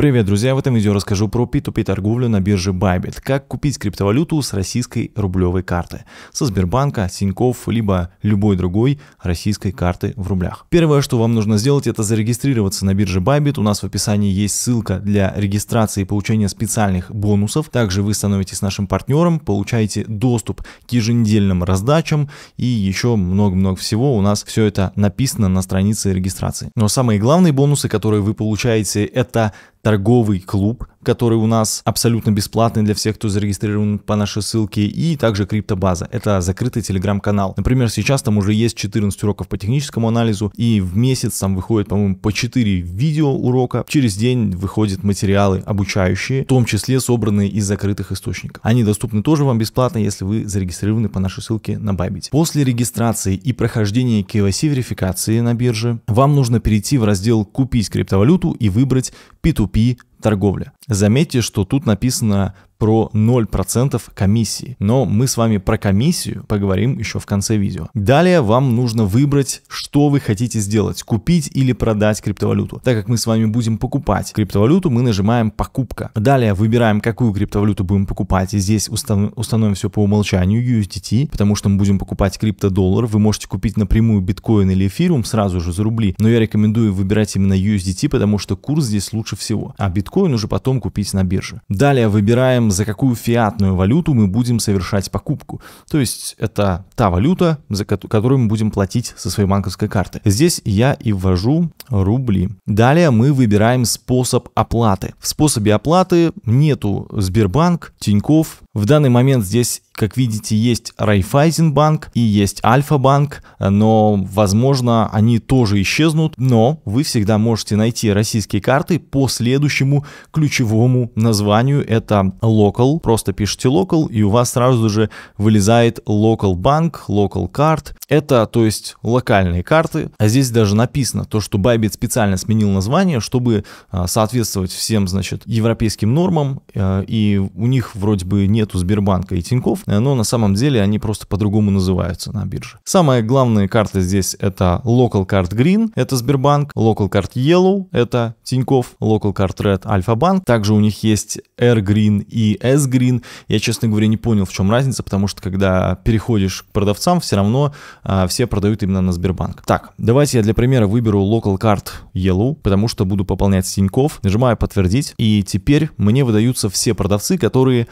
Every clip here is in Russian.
Привет, друзья! В этом видео расскажу про P2P торговлю на бирже Bybit, как купить криптовалюту с российской рублевой карты, со Сбербанка, Тинькофф, либо любой другой российской карты в рублях. Первое, что вам нужно сделать, это зарегистрироваться на бирже Bybit. У нас в описании есть ссылка для регистрации и получения специальных бонусов. Также вы становитесь нашим партнером, получаете доступ к еженедельным раздачам и еще много-много всего. У нас все это написано на странице регистрации. Но самые главные бонусы, которые вы получаете, это торговый клуб который у нас абсолютно бесплатный для всех, кто зарегистрирован по нашей ссылке, и также криптобаза. Это закрытый телеграм-канал. Например, сейчас там уже есть 14 уроков по техническому анализу, и в месяц там выходит, по-моему, по 4 видео урока. Через день выходят материалы обучающие, в том числе собранные из закрытых источников. Они доступны тоже вам бесплатно, если вы зарегистрированы по нашей ссылке на Bybit. После регистрации и прохождения KYC-верификации на бирже, вам нужно перейти в раздел «Купить криптовалюту» и выбрать P2P торговля. Заметьте, что тут написано про 0% комиссии. Но мы с вами про комиссию поговорим еще в конце видео. Далее вам нужно выбрать, что вы хотите сделать, купить или продать криптовалюту. Так как мы с вами будем покупать криптовалюту, мы нажимаем «Покупка». Далее выбираем, какую криптовалюту будем покупать, и здесь установ установим все по умолчанию USDT, потому что мы будем покупать криптодоллар. Вы можете купить напрямую биткоин или эфириум сразу же за рубли, но я рекомендую выбирать именно USDT, потому что курс здесь лучше всего, а биткоин уже потом купить на бирже. Далее выбираем за какую фиатную валюту мы будем совершать покупку. То есть это та валюта, за которую мы будем платить со своей банковской карты. Здесь я и ввожу рубли. Далее мы выбираем способ оплаты. В способе оплаты нету Сбербанк, Тиньков, в данный момент здесь, как видите, есть Райфайзенбанк и есть Альфа-банк, но, возможно, они тоже исчезнут, но вы всегда можете найти российские карты по следующему ключевому названию. Это Local, просто пишите Local, и у вас сразу же вылезает Local Bank, Local Card, это, то есть, локальные карты. А здесь даже написано то, что Bybit специально сменил название, чтобы а, соответствовать всем, значит, европейским нормам. Э, и у них вроде бы нету Сбербанка и Тиньков, э, но на самом деле они просто по-другому называются на бирже. Самые главные карты здесь это Local Card Green, это Сбербанк, Local Card Yellow, это Тиньков, Local Card Red, Альфа-банк. Также у них есть R Green и S Green. Я, честно говоря, не понял, в чем разница, потому что когда переходишь к продавцам, все равно а, все продают именно на Сбербанк. Так, давайте я для примера выберу Local Card Yellow, потому что буду пополнять с Нажимаю «Подтвердить», и теперь мне выдаются все продавцы, которые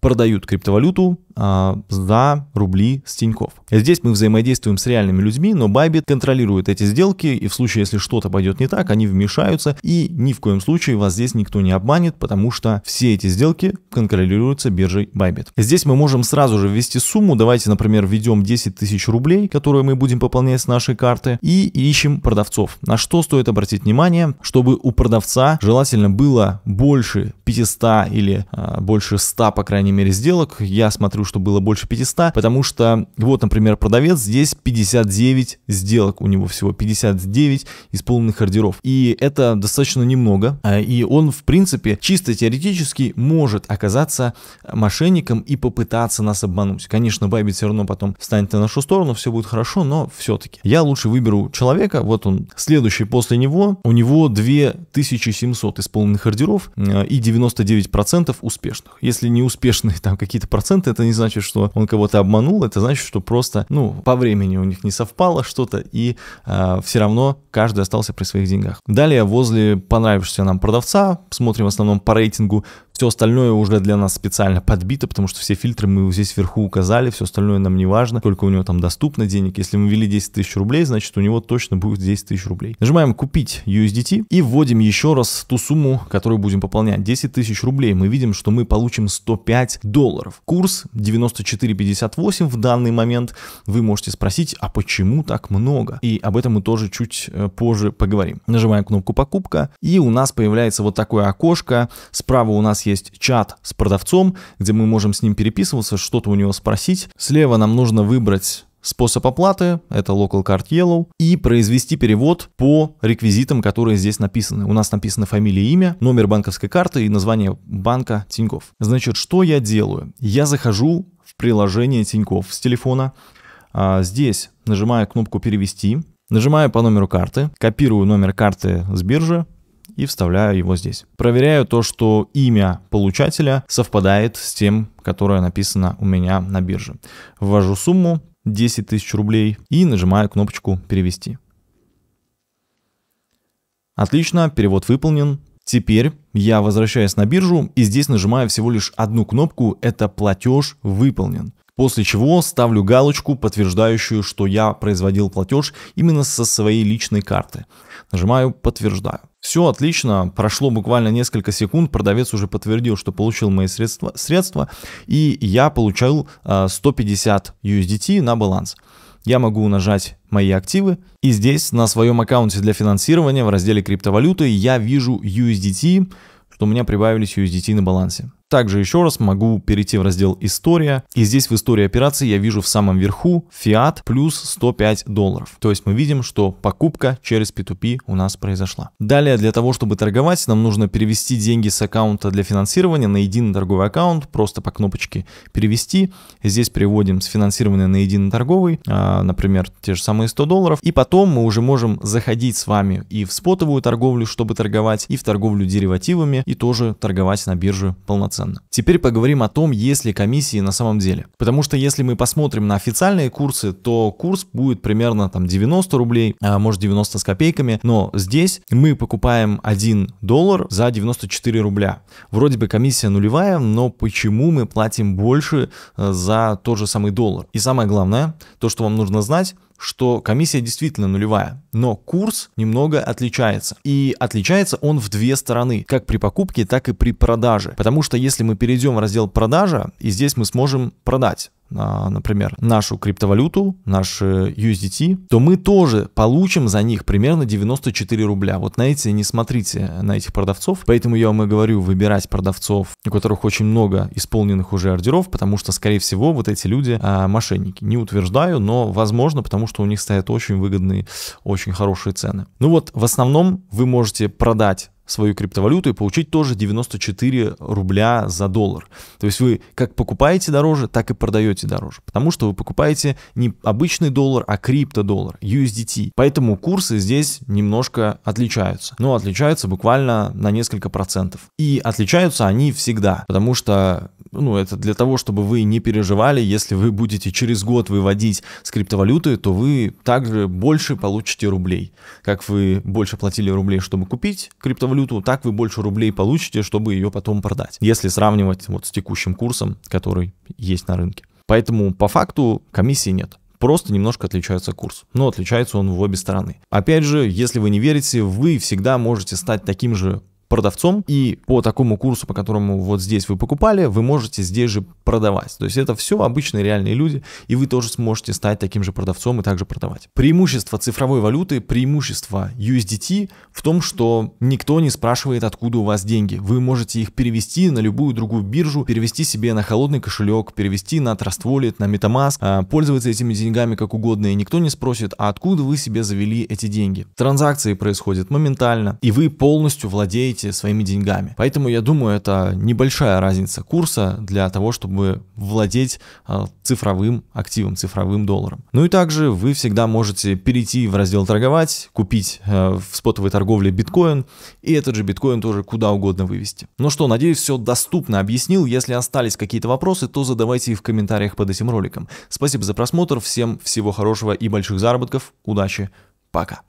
продают криптовалюту а, за рубли с Тиньков. Здесь мы взаимодействуем с реальными людьми, но Bybit контролирует эти сделки, и в случае, если что-то пойдет не так, они вмешаются, и ни в коем случае вас здесь никто не обманет, потому что все эти сделки контролируются биржей Bybit. Здесь мы можем сразу же ввести сумму, давайте, например, введем 10 тысяч рублей, которые мы будем пополнять с нашей карты, и ищем продавцов. На что стоит обратить внимание, чтобы у продавца желательно было больше 500 или э, больше 100, по крайней мере, сделок. Я смотрю, что было больше 500, потому что вот, например, продавец здесь 59 сделок, у него всего 59 исполненных ордеров. И это достаточно немного, а, и он, в принципе, чисто теоретически может оказаться мошенником и попытаться нас обмануть. Конечно, Байбит все равно потом встанет на нашу сторону, все будет хорошо, но все-таки. Я лучше выберу человека, вот он, следующий после него, у него 2700 исполненных ордеров э, и 99% успешных. Если не успешные там какие-то проценты, это не не значит, что он кого-то обманул, это значит, что просто, ну, по времени у них не совпало что-то, и э, а, все равно каждый остался при своих деньгах. Далее, возле понравившегося нам продавца, смотрим в основном по рейтингу, все остальное уже для нас специально подбито, потому что все фильтры мы здесь вверху указали, все остальное нам не важно, сколько у него там доступно денег. Если мы ввели 10 тысяч рублей, значит у него точно будет 10 тысяч рублей. Нажимаем «Купить USDT» и вводим еще раз ту сумму, которую будем пополнять. 10 тысяч рублей. Мы видим, что мы получим 105 долларов. Курс 94.58 в данный момент. Вы можете спросить, а почему так много? И об этом мы тоже чуть э, позже поговорим. Нажимаем кнопку «Покупка» и у нас появляется вот такое окошко. Справа у нас есть есть чат с продавцом, где мы можем с ним переписываться, что-то у него спросить. Слева нам нужно выбрать способ оплаты, это Local Card Yellow, и произвести перевод по реквизитам, которые здесь написаны. У нас написаны фамилия, имя, номер банковской карты и название банка Тиньков. Значит, что я делаю? Я захожу в приложение Тиньков с телефона, а, здесь нажимаю кнопку «Перевести», нажимаю по номеру карты, копирую номер карты с биржи, и вставляю его здесь. Проверяю то, что имя получателя совпадает с тем, которое написано у меня на бирже. Ввожу сумму 10 тысяч рублей и нажимаю кнопочку «Перевести». Отлично, перевод выполнен. Теперь я возвращаюсь на биржу и здесь нажимаю всего лишь одну кнопку, это платеж выполнен. После чего ставлю галочку, подтверждающую, что я производил платеж именно со своей личной карты. Нажимаю «Подтверждаю». Все отлично, прошло буквально несколько секунд, продавец уже подтвердил, что получил мои средства, средства и я получил 150 э, USDT на баланс. Я могу нажать «Мои активы» и здесь на своем аккаунте для финансирования в разделе «Криптовалюты» я вижу USDT, что у меня прибавились USDT на балансе. Также еще раз могу перейти в раздел «История». И здесь в истории операции я вижу в самом верху «Фиат» плюс 105 долларов. То есть мы видим, что покупка через P2P у нас произошла. Далее, для того, чтобы торговать, нам нужно перевести деньги с аккаунта для финансирования на единый торговый аккаунт. Просто по кнопочке «Перевести». Здесь переводим с финансирования на единый торговый, а, например, те же самые 100 долларов. И потом мы уже можем заходить с вами и в спотовую торговлю, чтобы торговать, и в торговлю деривативами, и тоже торговать на бирже полноценно ценно. Теперь поговорим о том, есть ли комиссии на самом деле. Потому что если мы посмотрим на официальные курсы, то курс будет примерно там 90 рублей, а может 90 с копейками, но здесь мы покупаем 1 доллар за 94 рубля. Вроде бы комиссия нулевая, но почему мы платим больше э, за тот же самый доллар? И самое главное, то, что вам нужно знать, что комиссия действительно нулевая, но курс немного отличается. И отличается он в две стороны, как при покупке, так и при продаже. Потому что если мы перейдем в раздел продажа, и здесь мы сможем продать например, нашу криптовалюту, наш USDT, то мы тоже получим за них примерно 94 рубля. Вот на эти не смотрите, на этих продавцов. Поэтому я вам и говорю выбирать продавцов, у которых очень много исполненных уже ордеров, потому что, скорее всего, вот эти люди а, мошенники. Не утверждаю, но возможно, потому что у них стоят очень выгодные, очень хорошие цены. Ну вот, в основном вы можете продать свою криптовалюту и получить тоже 94 рубля за доллар. То есть вы как покупаете дороже, так и продаете дороже, потому что вы покупаете не обычный доллар, а криптодоллар, USDT. Поэтому курсы здесь немножко отличаются, но ну, отличаются буквально на несколько процентов. И отличаются они всегда, потому что ну, это для того, чтобы вы не переживали, если вы будете через год выводить с криптовалюты, то вы также больше получите рублей. Как вы больше платили рублей, чтобы купить криптовалюту, так вы больше рублей получите, чтобы ее потом продать. Если сравнивать вот с текущим курсом, который есть на рынке. Поэтому по факту комиссии нет. Просто немножко отличается курс, но отличается он в обе стороны. Опять же, если вы не верите, вы всегда можете стать таким же продавцом, и по такому курсу, по которому вот здесь вы покупали, вы можете здесь же продавать. То есть это все обычные реальные люди, и вы тоже сможете стать таким же продавцом и также продавать. Преимущество цифровой валюты, преимущество USDT в том, что никто не спрашивает, откуда у вас деньги. Вы можете их перевести на любую другую биржу, перевести себе на холодный кошелек, перевести на Trust Wallet, на MetaMask, а, пользоваться этими деньгами как угодно, и никто не спросит, а откуда вы себе завели эти деньги. Транзакции происходят моментально, и вы полностью владеете владеете своими деньгами. Поэтому я думаю, это небольшая разница курса для того, чтобы владеть а, цифровым активом, цифровым долларом. Ну и также вы всегда можете перейти в раздел торговать, купить э, в спотовой торговле биткоин и этот же биткоин тоже куда угодно вывести. Ну что, надеюсь, все доступно объяснил. Если остались какие-то вопросы, то задавайте их в комментариях под этим роликом. Спасибо за просмотр, всем всего хорошего и больших заработков. Удачи, пока.